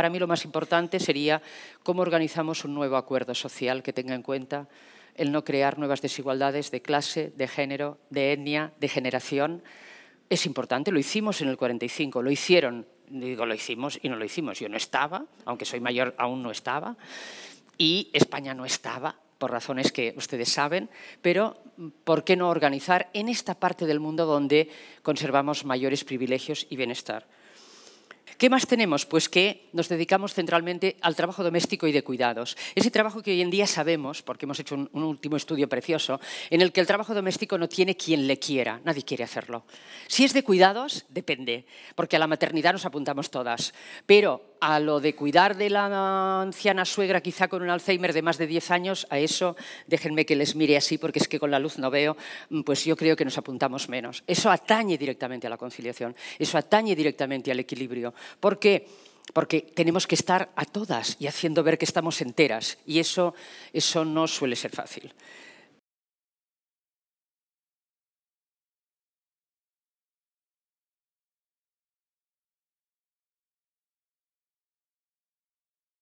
para mí lo más importante sería cómo organizamos un nuevo acuerdo social que tenga en cuenta el no crear nuevas desigualdades de clase, de género, de etnia, de generación. Es importante, lo hicimos en el 45, lo hicieron, digo lo hicimos y no lo hicimos. Yo no estaba, aunque soy mayor aún no estaba, y España no estaba, por razones que ustedes saben, pero ¿por qué no organizar en esta parte del mundo donde conservamos mayores privilegios y bienestar? ¿Qué más tenemos? Pues que nos dedicamos centralmente al trabajo doméstico y de cuidados. Ese trabajo que hoy en día sabemos, porque hemos hecho un, último estudio precioso, en el que el trabajo doméstico no tiene quien le quiera, nadie quiere hacerlo. Si es de cuidados, depende, porque a la maternidad nos apuntamos todas. Pero a lo de cuidar de la anciana suegra, quizá con un Alzheimer de más de 10 años, a eso déjenme que les mire así, porque es que con la luz no veo, mm, pues yo creo que nos apuntamos menos. Eso atañe directamente a la conciliación, eso atañe directamente al equilibrio. ¿Por qué? Porque tenemos que estar a todas y haciendo ver que estamos enteras, y eso, eso no suele ser fácil.